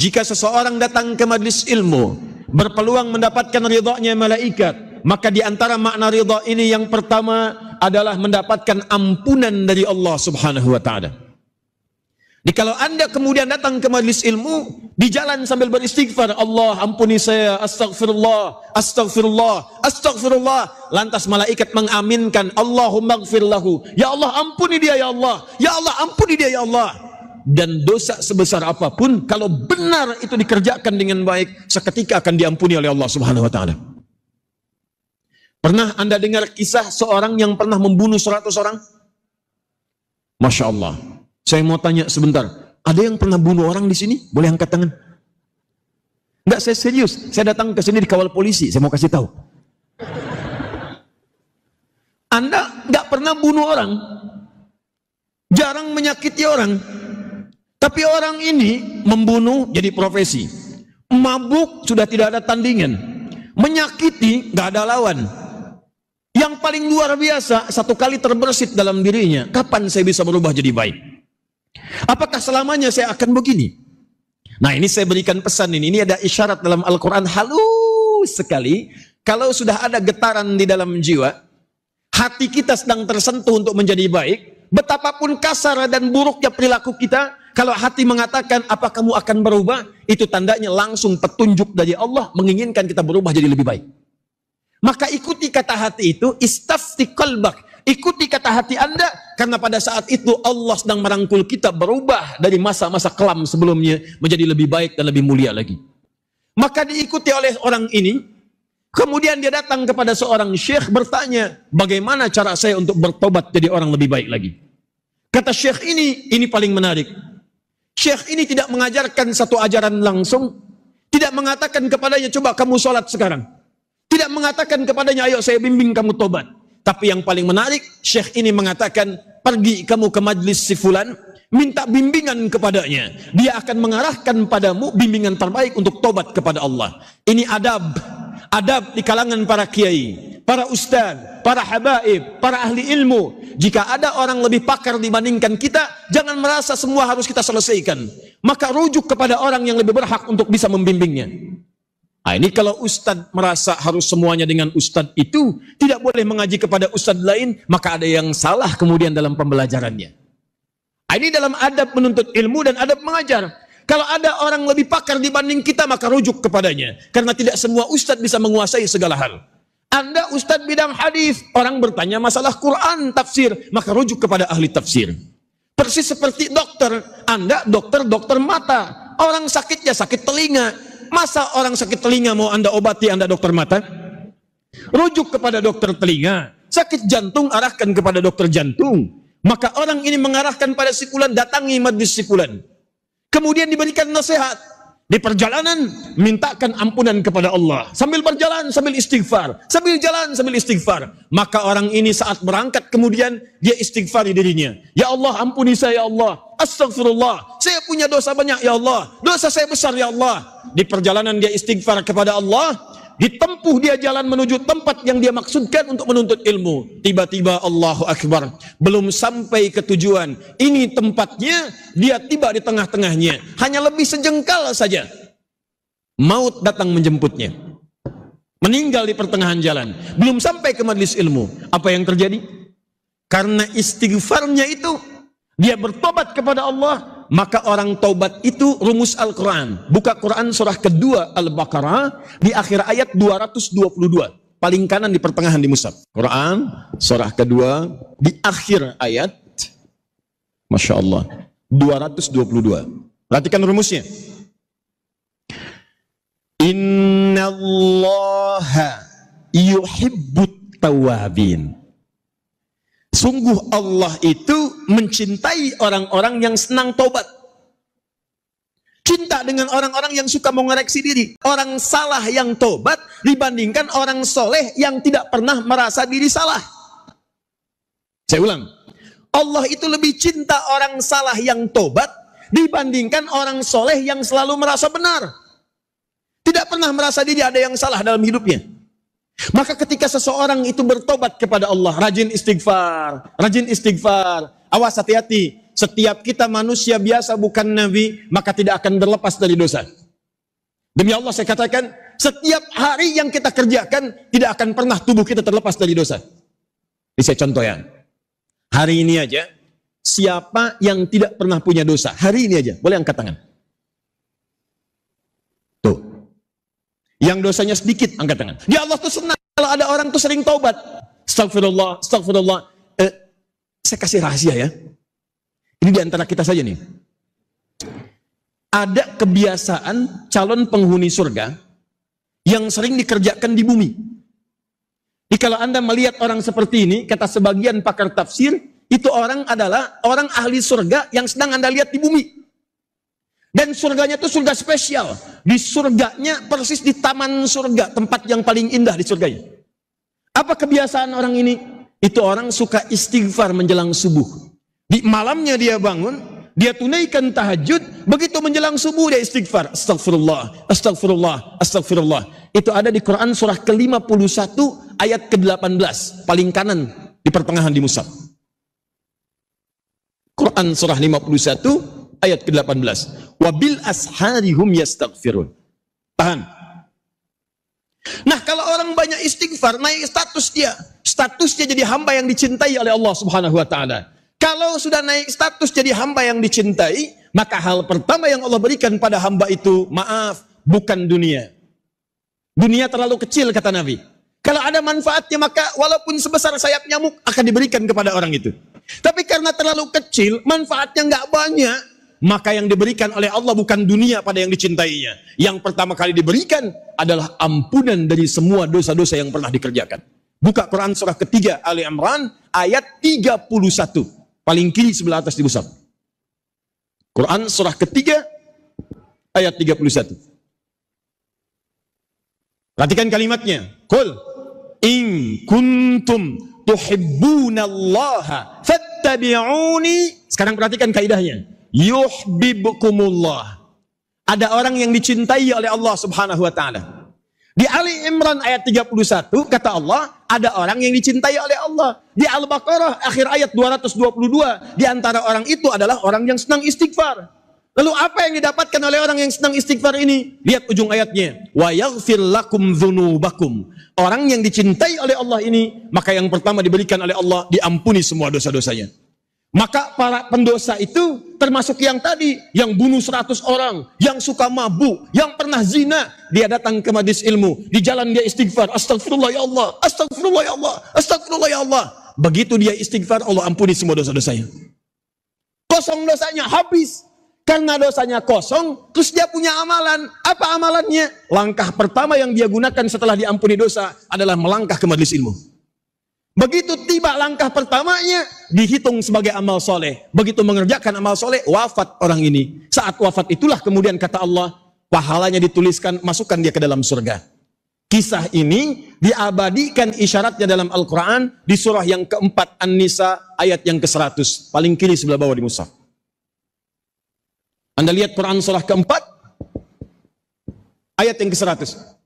Jika seseorang datang ke majlis ilmu, berpeluang mendapatkan ridhonya malaikat, maka di antara makna ridho ini yang pertama adalah mendapatkan ampunan dari Allah Subhanahu wa taala. Jadi kalau anda kemudian datang ke majlis ilmu, di jalan sambil beristighfar, Allah ampuni saya, astagfirullah, astagfirullah, astagfirullah. Lantas malaikat mengaminkan, Allahumma gfirlahu. Ya Allah ampuni dia ya Allah, ya Allah ampuni dia ya Allah dan dosa sebesar apapun kalau benar itu dikerjakan dengan baik seketika akan diampuni oleh Allah Subhanahu wa taala. Pernah Anda dengar kisah seorang yang pernah membunuh 100 orang? Masya Allah. Saya mau tanya sebentar, ada yang pernah bunuh orang di sini? Boleh angkat tangan? Enggak, saya serius. Saya datang ke sini dikawal polisi. Saya mau kasih tahu. Anda nggak pernah bunuh orang, jarang menyakiti orang, tapi orang ini membunuh jadi profesi. Mabuk sudah tidak ada tandingan. Menyakiti nggak ada lawan. Yang paling luar biasa satu kali terbersit dalam dirinya, kapan saya bisa berubah jadi baik? Apakah selamanya saya akan begini? Nah ini saya berikan pesan ini, ini ada isyarat dalam Al-Quran halus sekali. Kalau sudah ada getaran di dalam jiwa, hati kita sedang tersentuh untuk menjadi baik, betapapun kasar dan buruknya perilaku kita, kalau hati mengatakan apa kamu akan berubah, itu tandanya langsung petunjuk dari Allah menginginkan kita berubah jadi lebih baik. Maka ikuti kata hati itu, istafti kolbak. Ikuti kata hati Anda, karena pada saat itu Allah sedang merangkul kita berubah dari masa-masa kelam sebelumnya menjadi lebih baik dan lebih mulia lagi. Maka diikuti oleh orang ini, kemudian dia datang kepada seorang syekh bertanya, bagaimana cara saya untuk bertobat jadi orang lebih baik lagi? Kata syekh ini, ini paling menarik. Syekh ini tidak mengajarkan satu ajaran langsung, tidak mengatakan kepadanya coba kamu sholat sekarang. Tidak mengatakan kepadanya ayo saya bimbing kamu tobat. Tapi yang paling menarik, Syekh ini mengatakan pergi kamu ke majlis si fulan, minta bimbingan kepadanya. Dia akan mengarahkan padamu bimbingan terbaik untuk tobat kepada Allah. Ini adab adab di kalangan para kiai, para ustaz, para habaib, para ahli ilmu. Jika ada orang lebih pakar dibandingkan kita, jangan merasa semua harus kita selesaikan. Maka rujuk kepada orang yang lebih berhak untuk bisa membimbingnya. Nah, ini kalau ustadz merasa harus semuanya dengan ustadz itu, tidak boleh mengaji kepada ustadz lain, maka ada yang salah kemudian dalam pembelajarannya. Nah, ini dalam adab menuntut ilmu dan adab mengajar. Kalau ada orang lebih pakar dibanding kita maka rujuk kepadanya. Karena tidak semua ustad bisa menguasai segala hal. Anda ustad bidang hadis, orang bertanya masalah Quran, tafsir, maka rujuk kepada ahli tafsir. Persis seperti dokter, Anda dokter dokter mata, orang sakitnya sakit telinga. Masa orang sakit telinga mau Anda obati Anda dokter mata? Rujuk kepada dokter telinga. Sakit jantung arahkan kepada dokter jantung. Maka orang ini mengarahkan pada sikulan, datangi majlis sikulan. Kemudian diberikan nasihat. Di perjalanan, mintakan ampunan kepada Allah. Sambil berjalan, sambil istighfar. Sambil jalan, sambil istighfar. Maka orang ini saat berangkat, kemudian dia istighfari dirinya. Ya Allah, ampuni saya, ya Allah. Astagfirullah. Saya punya dosa banyak, ya Allah. Dosa saya besar, ya Allah. Di perjalanan dia istighfar kepada Allah. Ditempuh dia jalan menuju tempat yang dia maksudkan untuk menuntut ilmu. Tiba-tiba Allahu Akbar. Belum sampai ke tujuan. Ini tempatnya, dia tiba di tengah-tengahnya. Hanya lebih sejengkal saja. Maut datang menjemputnya. Meninggal di pertengahan jalan. Belum sampai ke majlis ilmu. Apa yang terjadi? Karena istighfarnya itu, dia bertobat kepada Allah, maka orang taubat itu rumus Al-Quran. Buka Quran surah kedua Al-Baqarah di akhir ayat 222. Paling kanan di pertengahan di Musab. Quran surah kedua di akhir ayat. Masya Allah. 222. Perhatikan rumusnya. Inna Allah yuhibbut tawabin. Sungguh Allah itu mencintai orang-orang yang senang tobat. Cinta dengan orang-orang yang suka mengoreksi diri. Orang salah yang tobat dibandingkan orang soleh yang tidak pernah merasa diri salah. Saya ulang. Allah itu lebih cinta orang salah yang tobat dibandingkan orang soleh yang selalu merasa benar. Tidak pernah merasa diri ada yang salah dalam hidupnya. Maka ketika seseorang itu bertobat kepada Allah, rajin istighfar, rajin istighfar, Awas hati-hati. Setiap kita manusia biasa bukan nabi, maka tidak akan terlepas dari dosa. Demi Allah saya katakan, setiap hari yang kita kerjakan tidak akan pernah tubuh kita terlepas dari dosa. Ini saya contoh ya. Hari ini aja, siapa yang tidak pernah punya dosa? Hari ini aja, boleh angkat tangan. Tuh. Yang dosanya sedikit, angkat tangan. Ya Allah tuh senang kalau ada orang tuh sering taubat. Astagfirullah, astagfirullah. Saya kasih rahasia ya. Ini diantara kita saja nih. Ada kebiasaan calon penghuni surga yang sering dikerjakan di bumi. Jadi kalau Anda melihat orang seperti ini, kata sebagian pakar tafsir, itu orang adalah orang ahli surga yang sedang Anda lihat di bumi. Dan surganya itu surga spesial. Di surganya persis di taman surga, tempat yang paling indah di surganya. Apa kebiasaan orang ini? Itu orang suka istighfar menjelang subuh. Di malamnya dia bangun, dia tunaikan tahajud, begitu menjelang subuh dia istighfar. Astagfirullah, astagfirullah, astagfirullah. Itu ada di Quran surah ke-51 ayat ke-18, paling kanan di pertengahan di Musab. Quran surah 51 ayat ke-18. Wabil asharihum yastaghfirun. Tahan. Nah kalau orang banyak istighfar naik status dia. Statusnya jadi hamba yang dicintai oleh Allah subhanahu wa ta'ala. Kalau sudah naik status jadi hamba yang dicintai, maka hal pertama yang Allah berikan pada hamba itu, maaf, bukan dunia. Dunia terlalu kecil kata Nabi. Kalau ada manfaatnya maka walaupun sebesar sayap nyamuk akan diberikan kepada orang itu. Tapi karena terlalu kecil, manfaatnya nggak banyak, maka yang diberikan oleh Allah bukan dunia pada yang dicintainya. Yang pertama kali diberikan adalah ampunan dari semua dosa-dosa yang pernah dikerjakan. Buka Quran surah ketiga Ali Imran ayat 31. Paling kiri sebelah atas di pusat. Quran surah ketiga ayat 31. Perhatikan kalimatnya. Qul in kuntum tuhibbunallaha fattabi'uni. Sekarang perhatikan kaidahnya yuhibbukumullah. Ada orang yang dicintai oleh Allah Subhanahu wa taala. Di Ali Imran ayat 31 kata Allah, ada orang yang dicintai oleh Allah. Di Al-Baqarah akhir ayat 222, di antara orang itu adalah orang yang senang istighfar. Lalu apa yang didapatkan oleh orang yang senang istighfar ini? Lihat ujung ayatnya. Wa yaghfir lakum dzunubakum. Orang yang dicintai oleh Allah ini, maka yang pertama diberikan oleh Allah diampuni semua dosa-dosanya. Maka para pendosa itu termasuk yang tadi, yang bunuh seratus orang, yang suka mabuk, yang pernah zina, dia datang ke majlis ilmu, di jalan dia istighfar, astagfirullah ya Allah, astagfirullah ya Allah, astagfirullah ya Allah. Begitu dia istighfar, Allah ampuni semua dosa-dosanya. Kosong dosanya, habis. Karena dosanya kosong, terus dia punya amalan. Apa amalannya? Langkah pertama yang dia gunakan setelah diampuni dosa adalah melangkah ke majlis ilmu. Begitu tiba langkah pertamanya, dihitung sebagai amal soleh. Begitu mengerjakan amal soleh, wafat orang ini. Saat wafat itulah kemudian kata Allah, pahalanya dituliskan, masukkan dia ke dalam surga. Kisah ini diabadikan isyaratnya dalam Al-Quran di surah yang keempat An-Nisa ayat yang ke-100. Paling kiri sebelah bawah di Musa Anda lihat Quran surah keempat ayat yang ke-100.